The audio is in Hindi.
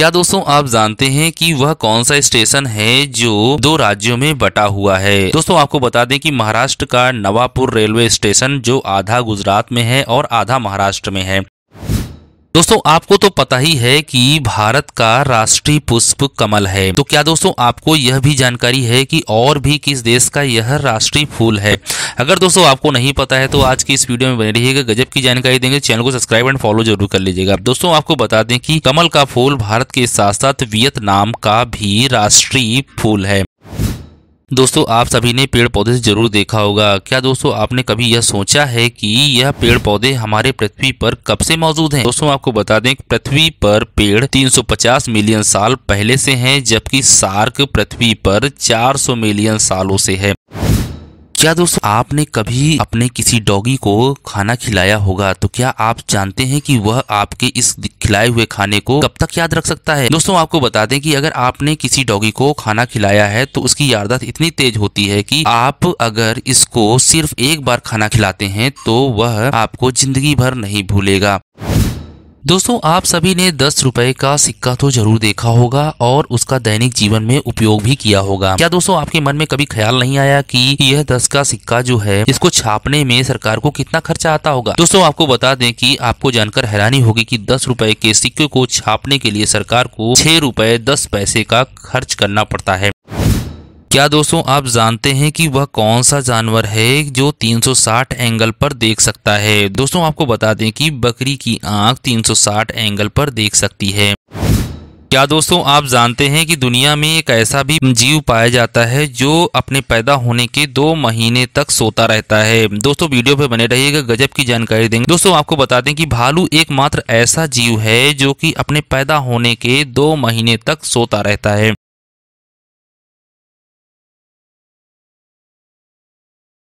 क्या दोस्तों आप जानते हैं कि वह कौन सा स्टेशन है जो दो राज्यों में बटा हुआ है दोस्तों आपको बता दें कि महाराष्ट्र का नवापुर रेलवे स्टेशन जो आधा गुजरात में है और आधा महाराष्ट्र में है दोस्तों आपको तो पता ही है कि भारत का राष्ट्रीय पुष्प कमल है तो क्या दोस्तों आपको यह भी जानकारी है कि और भी किस देश का यह राष्ट्रीय फूल है अगर दोस्तों आपको नहीं पता है तो आज की इस वीडियो में बने रहिएगा गजब की जानकारी देंगे चैनल को सब्सक्राइब एंड फॉलो जरूर कर लीजिएगा दोस्तों आपको बता दें कि कमल का फूल भारत के साथ साथ वियतनाम का भी राष्ट्रीय फूल है दोस्तों आप सभी ने पेड़ पौधे से जरूर देखा होगा क्या दोस्तों आपने कभी यह सोचा है कि यह पेड़ पौधे हमारे पृथ्वी पर कब से मौजूद हैं? दोस्तों आपको बता दें पृथ्वी पर पेड़ 350 मिलियन साल पहले से हैं जबकि सार्क पृथ्वी पर 400 मिलियन सालों से है क्या दोस्तों आपने कभी अपने किसी डॉगी को खाना खिलाया होगा तो क्या आप जानते हैं कि वह आपके इस खिलाए हुए खाने को कब तक याद रख सकता है दोस्तों आपको बता दें कि अगर आपने किसी डॉगी को खाना खिलाया है तो उसकी याददाश्त इतनी तेज होती है कि आप अगर इसको सिर्फ एक बार खाना खिलाते हैं तो वह आपको जिंदगी भर नहीं भूलेगा दोस्तों आप सभी ने दस रुपए का सिक्का तो जरूर देखा होगा और उसका दैनिक जीवन में उपयोग भी किया होगा क्या दोस्तों आपके मन में कभी ख्याल नहीं आया कि यह दस का सिक्का जो है इसको छापने में सरकार को कितना खर्चा आता होगा दोस्तों आपको बता दें कि आपको जानकर हैरानी होगी कि दस रुपए के सिक्के को छापने के लिए सरकार को छह रुपए दस पैसे का खर्च करना पड़ता है क्या दोस्तों आप जानते हैं कि वह कौन सा जानवर है जो 360 एंगल पर देख सकता है दोस्तों आपको बता दें कि बकरी की आंख 360 एंगल पर देख सकती है क्या दोस्तों आप जानते हैं कि दुनिया में एक ऐसा भी जीव पाया जाता है जो अपने पैदा होने के दो महीने तक सोता रहता है दोस्तों वीडियो पे बने रहिएगा गजब की जानकारी देंगे दोस्तों आपको बता दें कि भालू एकमात्र ऐसा जीव है जो कि अपने पैदा होने के दो महीने तक सोता रहता है